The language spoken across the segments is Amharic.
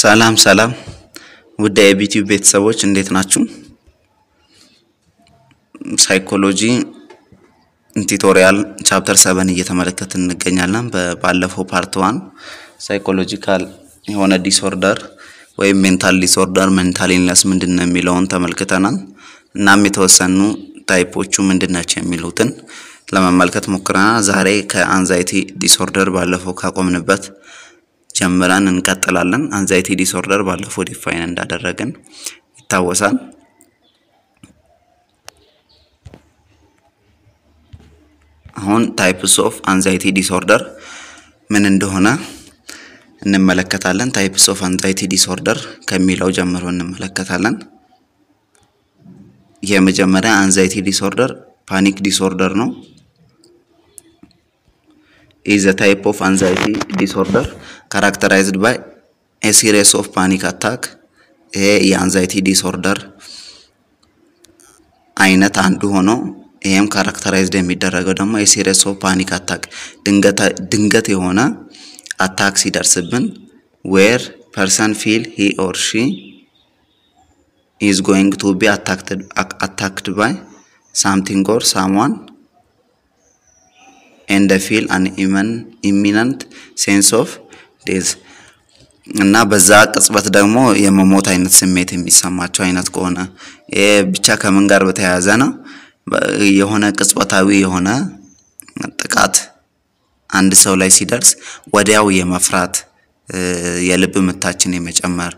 ሰላም ሰላም ውድ የዩቲዩብ ቤተሰቦች እንዴት ናችሁ? ሳይኮሎጂ ቲቶሪያል ቻፕተር ሰቨን እየተመለከት እንገኛለን። ባለፈው ፓርት ዋን ሳይኮሎጂካል የሆነ ዲስኦርደር ወይም ሜንታል ዲስኦርደር ሜንታል ኢልነስ ምንድን ነው የሚለውን ተመልክተናል። እናም የተወሰኑ ታይፖቹ ምንድን ናቸው የሚሉትን ለመመልከት ሞክረናል። ዛሬ ከአንዛይቲ ዲስኦርደር ባለፈው ካቆምንበት ጀምረን እንቀጥላለን። አንዛይቲ ዲስኦርደር ባለፈው ዲፋይን እንዳደረግን ይታወሳል። አሁን ታይፕስ ኦፍ አንዛይቲ ዲስኦርደር ምን እንደሆነ እንመለከታለን። ታይፕስ ኦፍ አንዛይቲ ዲስኦርደር ከሚለው ጀምሮ እንመለከታለን። የመጀመሪያ አንዛይቲ ዲስኦርደር ፓኒክ ዲስኦርደር ነው። ኢዝ ታይፕ ኦፍ አንዛይቲ ዲስኦርደር ካራክተራይዝድ ባይ a series of panic attack ይሄ የአንዛይቲ ዲስኦርደር አይነት አንዱ ሆኖ ይሄም ካራክተራይዝድ የሚደረገው ደግሞ የሲሪየስ ኦፍ ፓኒክ አታክ ድንገት የሆነ አታክ ሲደርስብን ዌር ፐርሰን ፊል ሂ ኦር ሺ ኢዝ ጎይንግ ቱ ቢ አታክድ ባይ ሳምቲንግ ኦር ሳምዋን ኤንድ ፊል አን ኢሚነንት ሴንስ ኦፍ ዴዝ እና በዛ ቅጽበት ደግሞ የመሞት አይነት ስሜት የሚሰማቸው አይነት ከሆነ ይሄ ብቻ ከምን ጋር በተያያዘ ነው? የሆነ ቅጽበታዊ የሆነ ጥቃት አንድ ሰው ላይ ሲደርስ ወዲያው የመፍራት የልብ ምታችን የመጨመር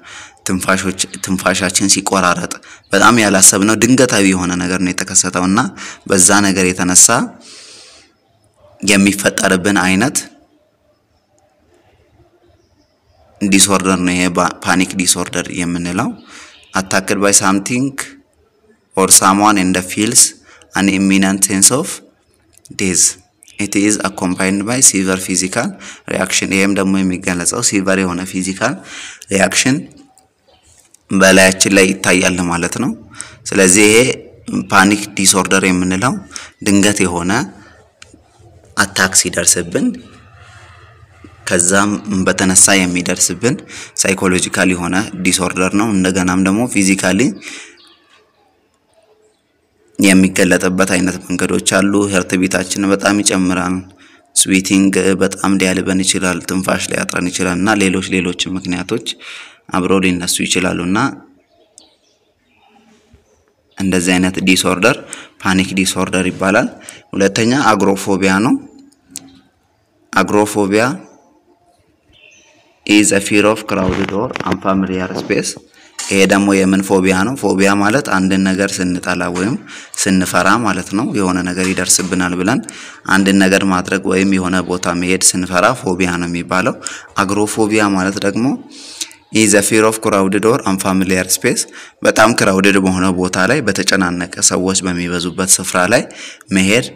ትንፋሾች ትንፋሻችን ሲቆራረጥ በጣም ያላሰብነው ድንገታዊ የሆነ ነገር ነው የተከሰተው እና በዛ ነገር የተነሳ የሚፈጠርብን አይነት ዲስኦርደር ነው ይሄ ፓኒክ ዲስኦርደር የምንለው አታክድ ባይ ሳምቲንግ ኦር ሳምዋን ደ ፊልስ አን ኢሚነንት ሴንስ ኦፍ ዴዝ ኢት ኢዝ አኮምፓይንድ ባይ ሲቨር ፊዚካል ሪያክሽን። ይህም ደግሞ የሚገለጸው ሲቨር የሆነ ፊዚካል ሪያክሽን በላያችን ላይ ይታያል ማለት ነው። ስለዚህ ይሄ ፓኒክ ዲስኦርደር የምንለው ድንገት የሆነ አታክ ሲደርስብን ከዛም በተነሳ የሚደርስብን ሳይኮሎጂካል የሆነ ዲስኦርደር ነው። እንደገናም ደግሞ ፊዚካሊ የሚገለጥበት አይነት መንገዶች አሉ። ህርት ቢታችን በጣም ይጨምራል። ስዊቲንግ በጣም ሊያልበን ይችላል። ትንፋሽ ሊያጥረን ይችላል እና ሌሎች ሌሎች ምክንያቶች አብረው ሊነሱ ይችላሉ እና እንደዚህ አይነት ዲስኦርደር ፓኒክ ዲስኦርደር ይባላል። ሁለተኛ አግሮፎቢያ ነው። አግሮፎቢያ ኢዝ ፊር ኦፍ ክራውድድ ኦር አንፋሚሊያር ስፔስ። ይሄ ደግሞ የምን ፎቢያ ነው? ፎቢያ ማለት አንድን ነገር ስንጠላ ወይም ስንፈራ ማለት ነው። የሆነ ነገር ይደርስብናል ብለን አንድን ነገር ማድረግ ወይም የሆነ ቦታ መሄድ ስንፈራ ፎቢያ ነው የሚባለው። አግሮፎቢያ ማለት ደግሞ ኢዝ ፊር ኦፍ ክራውድድ ኦር አንፋሚሊያር ስፔስ በጣም ክራውድድ በሆነ ቦታ ላይ በተጨናነቀ ሰዎች በሚበዙበት ስፍራ ላይ መሄድ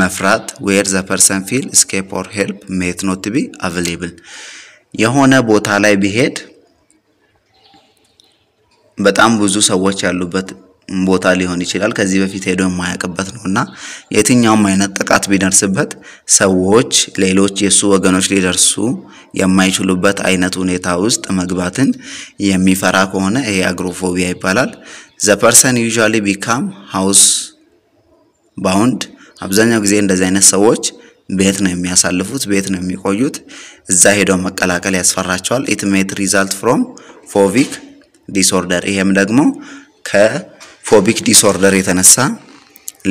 መፍራት ዌር ዘ ፐርሰን ፊል ስኬፕ ኦር ሄልፕ ሜት ኖት ቢ አቬሌብል የሆነ ቦታ ላይ ቢሄድ በጣም ብዙ ሰዎች ያሉበት ቦታ ሊሆን ይችላል። ከዚህ በፊት ሄዶ የማያውቅበት ነው እና የትኛውም አይነት ጥቃት ቢደርስበት ሰዎች፣ ሌሎች የእሱ ወገኖች ሊደርሱ የማይችሉበት አይነት ሁኔታ ውስጥ መግባትን የሚፈራ ከሆነ ይሄ አግሮፎቢያ ይባላል። ዘ ፐርሰን ዩዥዋሊ ቢካም ሃውስ ባውንድ። አብዛኛው ጊዜ እንደዚህ አይነት ሰዎች ቤት ነው የሚያሳልፉት፣ ቤት ነው የሚቆዩት። እዛ ሄደው መቀላቀል ያስፈራቸዋል። ኢት ሜት ሪዛልት ፍሮም ፎቢክ ዲስኦርደር፣ ይሄም ደግሞ ከፎቢክ ዲስኦርደር የተነሳ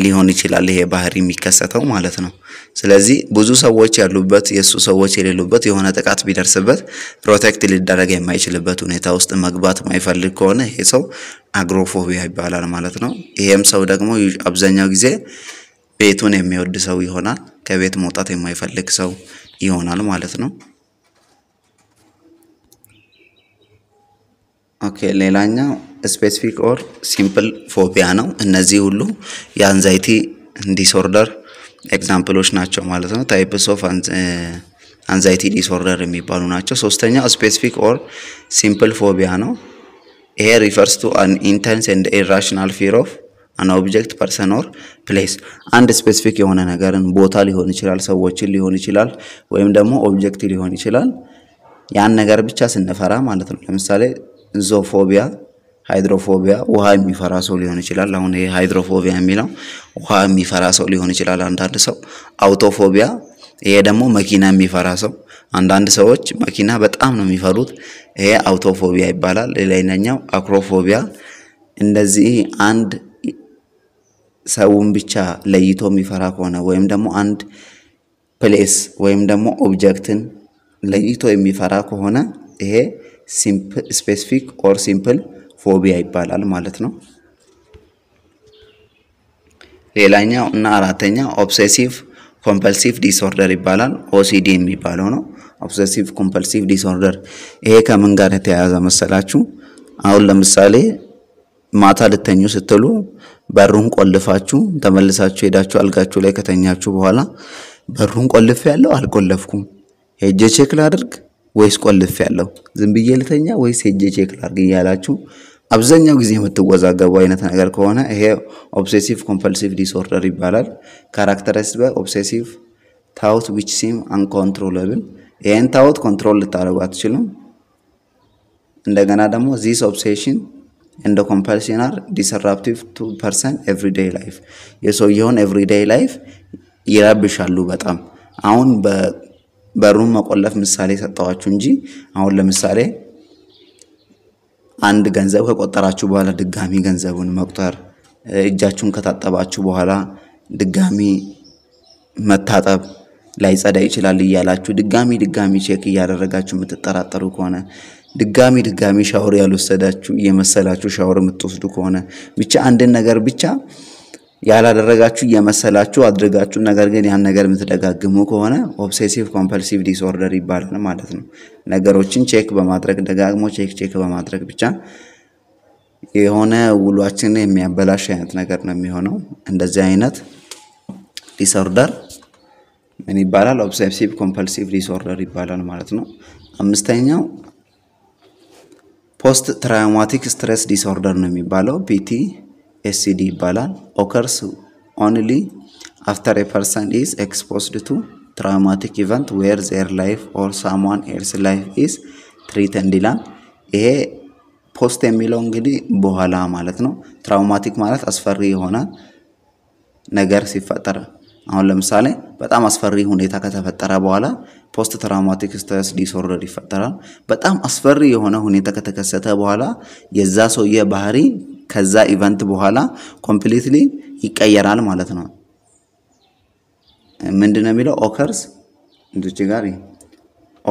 ሊሆን ይችላል ይሄ ባህሪ የሚከሰተው ማለት ነው። ስለዚህ ብዙ ሰዎች ያሉበት የእሱ ሰዎች የሌሉበት የሆነ ጥቃት ቢደርስበት ፕሮቴክት ሊደረግ የማይችልበት ሁኔታ ውስጥ መግባት የማይፈልግ ከሆነ ይሄ ሰው አግሮፎቢያ ይባላል ማለት ነው። ይሄም ሰው ደግሞ አብዛኛው ጊዜ ቤቱን የሚወድ ሰው ይሆናል። ከቤት መውጣት የማይፈልግ ሰው ይሆናል ማለት ነው። ኦኬ ሌላኛው ስፔሲፊክ ኦር ሲምፕል ፎቢያ ነው። እነዚህ ሁሉ የአንዛይቲ ዲስኦርደር ኤግዛምፕሎች ናቸው ማለት ነው። ታይፕስ ኦፍ አንዛይቲ ዲስኦርደር የሚባሉ ናቸው። ሶስተኛው ስፔሲፊክ ኦር ሲምፕል ፎቢያ ነው። ይሄ ሪፈርስ ቱ አን ኢንተንስ ኤንድ ኢራሽናል ፊር ኦፍ አን ኦብጀክት ፐርሰን ኦር ፕሌስ አንድ ስፔሲፊክ የሆነ ነገርን ቦታ ሊሆን ይችላል፣ ሰዎችን ሊሆን ይችላል፣ ወይም ደግሞ ኦብጀክት ሊሆን ይችላል። ያን ነገር ብቻ ስንፈራ ማለት ነው። ለምሳሌ ዞፎቢያ፣ ሃይድሮፎቢያ ውሃ የሚፈራ ሰው ሊሆን ይችላል። አሁን ይሄ ሃይድሮፎቢያ የሚለው ውሃ የሚፈራ ሰው ሊሆን ይችላል አንዳንድ ሰው። አውቶፎቢያ፣ ይሄ ደግሞ መኪና የሚፈራ ሰው። አንዳንድ ሰዎች መኪና በጣም ነው የሚፈሩት። ይሄ አውቶፎቢያ ይባላል። ሌላኛው አክሮፎቢያ። እንደዚህ አንድ ሰውን ብቻ ለይቶ የሚፈራ ከሆነ ወይም ደግሞ አንድ ፕሌስ ወይም ደግሞ ኦብጀክትን ለይቶ የሚፈራ ከሆነ ይሄ ስፔሲፊክ ኦር ሲምፕል ፎቢያ ይባላል ማለት ነው። ሌላኛው እና አራተኛ ኦብሴሲቭ ኮምፐልሲቭ ዲስኦርደር ይባላል። ኦሲዲ የሚባለው ነው። ኦብሴሲቭ ኮምፐልሲቭ ዲስኦርደር ይሄ ከምን ጋር የተያያዘ መሰላችሁ? አሁን ለምሳሌ ማታ ልተኙ ስትሉ በሩን ቆልፋችሁ ተመልሳችሁ ሄዳችሁ አልጋችሁ ላይ ከተኛችሁ በኋላ በሩን ቆልፍ ያለው አልቆለፍኩም፣ ሄጄ ቼክ ላድርግ ወይስ ቆልፍ ያለው ዝም ብዬ ልተኛ ወይስ ሄጄ ቼክ ላድርግ እያላችሁ አብዛኛው ጊዜ የምትወዛገቡ አይነት ነገር ከሆነ ይሄ ኦብሴሲቭ ኮምፐልሲቭ ዲስኦርደር ይባላል። ካራክተራይዝድ ባይ ኦብሴሲቭ ታውት ዊች ሲም አንኮንትሮለብል። ይህን ታውት ኮንትሮል ልታደርጉ አትችሉም። እንደገና ደግሞ ዚስ ኦብሴሽን እንደ ኮምፐልሽን አር ዲስራፕቲቭ ቱ ፐርሰን ኤቭሪዴይ ላይፍ የሰውየውን ኤቭሪዴይ ላይፍ ይረብሻሉ በጣም አሁን በሩን መቆለፍ ምሳሌ ሰጠዋችሁ እንጂ አሁን ለምሳሌ አንድ ገንዘብ ከቆጠራችሁ በኋላ ድጋሚ ገንዘቡን መቁጠር፣ እጃችሁን ከታጠባችሁ በኋላ ድጋሚ መታጠብ ላይጸዳ ይችላል እያላችሁ ድጋሚ ድጋሚ ቼክ እያደረጋችሁ የምትጠራጠሩ ከሆነ ድጋሚ ድጋሚ ሻወር ያልወሰዳችሁ እየመሰላችሁ ሻወር የምትወስዱ ከሆነ ብቻ አንድን ነገር ብቻ ያላደረጋችሁ እየመሰላችሁ አድርጋችሁ ነገር ግን ያን ነገር የምትደጋግሙ ከሆነ ኦብሴሲቭ ኮምፐልሲቭ ዲስኦርደር ይባላል ማለት ነው። ነገሮችን ቼክ በማድረግ ደጋግሞ ቼክ ቼክ በማድረግ ብቻ የሆነ ውሏችንን የሚያበላሽ አይነት ነገር ነው የሚሆነው። እንደዚህ አይነት ዲስኦርደር ምን ይባላል? ኦብሴሲቭ ኮምፐልሲቭ ዲስኦርደር ይባላል ማለት ነው። አምስተኛው ፖስት ትራውማቲክ ስትረስ ዲስኦርደር ነው የሚባለው። ፒቲ ኤስሲዲ ይባላል። ኦከርስ ኦንሊ አፍተር ኤ ፐርሰን ኢዝ ኤክስፖስድ ቱ ትራውማቲክ ኢቨንት ዌር ዜር ላይፍ ኦር ሳምዋን ኤልስ ላይፍ ኢዝ ትሪትንድ ይላል። ይሄ ፖስት የሚለው እንግዲህ በኋላ ማለት ነው። ትራውማቲክ ማለት አስፈሪ የሆነ ነገር ሲፈጠር አሁን ለምሳሌ በጣም አስፈሪ ሁኔታ ከተፈጠረ በኋላ ፖስት ትራውማቲክ ስትረስ ዲስኦርደር ይፈጠራል። በጣም አስፈሪ የሆነ ሁኔታ ከተከሰተ በኋላ የዛ ሰውየ ባህሪ ከዛ ኢቨንት በኋላ ኮምፕሊትሊ ይቀየራል ማለት ነው። ምንድን ነው የሚለው ኦከርስ እንዱች ጋር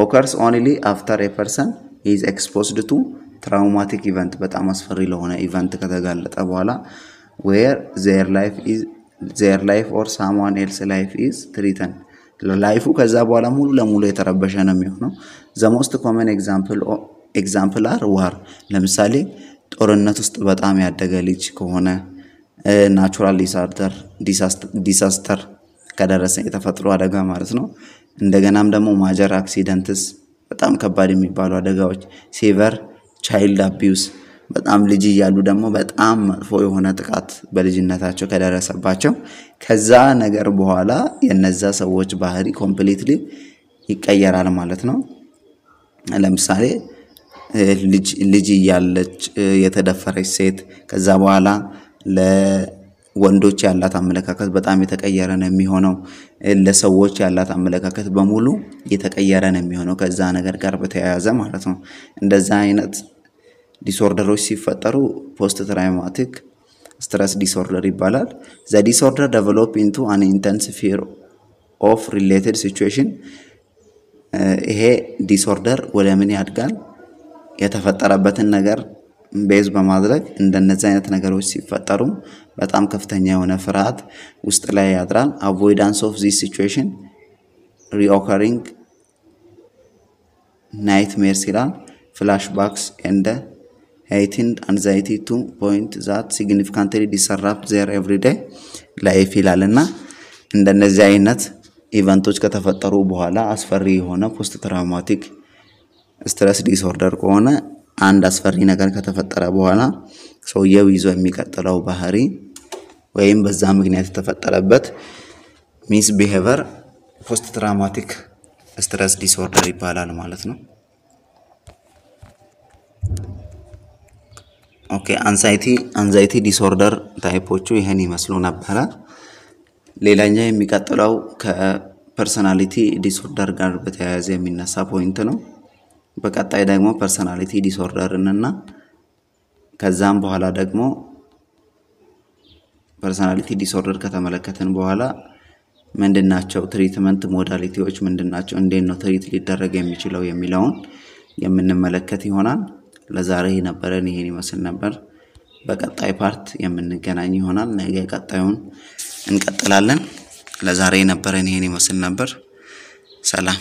ኦከርስ ኦንሊ አፍተር ኤ ፐርሰን ኢዝ ኤክስፖስድ ቱ ትራውማቲክ ኢቨንት በጣም አስፈሪ ለሆነ ኢቨንት ከተጋለጠ በኋላ ዌር ዜር ላይፍ ኢዝ ዜር ላይፍ ኦር ሳምዋን ኤልስ ላይፍ ኢዝ ትሪተን ላይፉ ከዛ በኋላ ሙሉ ለሙሉ የተረበሸ ነው የሚሆነው። ዘሞስት ኮመን ኤግዛምፕል አር ዋር፣ ለምሳሌ ጦርነት ውስጥ በጣም ያደገ ልጅ ከሆነ ናቹራል ዲሳስተር ከደረሰ የተፈጥሮ አደጋ ማለት ነው። እንደገናም ደግሞ ማጀር አክሲደንትስ በጣም ከባድ የሚባሉ አደጋዎች፣ ሴቨር ቻይልድ አቢዩስ በጣም ልጅ እያሉ ደግሞ በጣም መጥፎ የሆነ ጥቃት በልጅነታቸው ከደረሰባቸው ከዛ ነገር በኋላ የነዛ ሰዎች ባህሪ ኮምፕሊትሊ ይቀየራል ማለት ነው። ለምሳሌ ልጅ እያለች የተደፈረች ሴት ከዛ በኋላ ለወንዶች ያላት አመለካከት በጣም የተቀየረ ነው የሚሆነው። ለሰዎች ያላት አመለካከት በሙሉ የተቀየረ ነው የሚሆነው ከዛ ነገር ጋር በተያያዘ ማለት ነው። እንደዛ አይነት ዲስኦርደሮች ሲፈጠሩ ፖስት ትራውማቲክ ስትረስ ዲስኦርደር ይባላል። ዘ ዲስኦርደር ደቨሎፕ ኢንቱ አን ኢንተንስ ፊር ኦፍ ሪሌትድ ሲቹዌሽን። ይሄ ዲስኦርደር ወደ ምን ያድጋል? የተፈጠረበትን ነገር ቤዝ በማድረግ እንደነዚህ አይነት ነገሮች ሲፈጠሩም በጣም ከፍተኛ የሆነ ፍርሃት ውስጥ ላይ ያድራል። አቮይዳንስ ኦፍ ዚስ ሲቹዌሽን ሪኦከሪንግ ናይትሜርስ ይላል። ፍላሽባክስ ኤንደ ሄይትን አንዛይቲ ቱ ፖይንት ዛት ሲግኒፊካንትሊ ዲሰራፕት ዜር ኤቭሪዴ ላይፍ ይላል እና እንደነዚህ አይነት ኢቨንቶች ከተፈጠሩ በኋላ አስፈሪ የሆነ ፖስት ትራውማቲክ ስትረስ ዲስኦርደር ከሆነ አንድ አስፈሪ ነገር ከተፈጠረ በኋላ ሰውየው ይዞ የሚቀጥለው ባህሪ ወይም በዛ ምክንያት የተፈጠረበት ሚስ ቢሄቨር ፖስት ትራውማቲክ ስትረስ ዲስኦርደር ይባላል ማለት ነው። ኦኬ አንዛይቲ አንዛይቲ ዲስኦርደር ታይፖቹ ይህን ይመስሉ ነበረ። ሌላኛው የሚቀጥለው ከፐርሰናሊቲ ዲስኦርደር ጋር በተያያዘ የሚነሳ ፖይንት ነው። በቀጣይ ደግሞ ፐርሰናሊቲ እና ከዛም በኋላ ደግሞ ፐርሰናሊቲ ዲስኦርደር ከተመለከትን በኋላ ምንድናቸው ትሪትመንት ሞዳሊቲዎች ምንድናቸው፣ እንዴት ነው ትሪት ሊደረግ የሚችለው የሚለውን የምንመለከት ይሆናል። ለዛሬ የነበረን ይሄን ይመስል ነበር። በቀጣይ ፓርት የምንገናኝ ይሆናል። ነገ ቀጣዩን እንቀጥላለን። ለዛሬ የነበረን ይሄን ይመስል ነበር። ሰላም